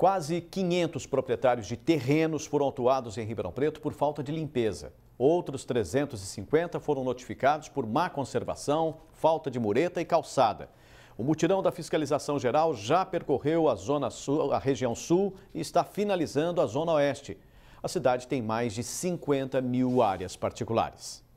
Quase 500 proprietários de terrenos foram autuados em Ribeirão Preto por falta de limpeza. Outros 350 foram notificados por má conservação, falta de mureta e calçada. O mutirão da fiscalização geral já percorreu a, zona sul, a região sul e está finalizando a zona oeste. A cidade tem mais de 50 mil áreas particulares.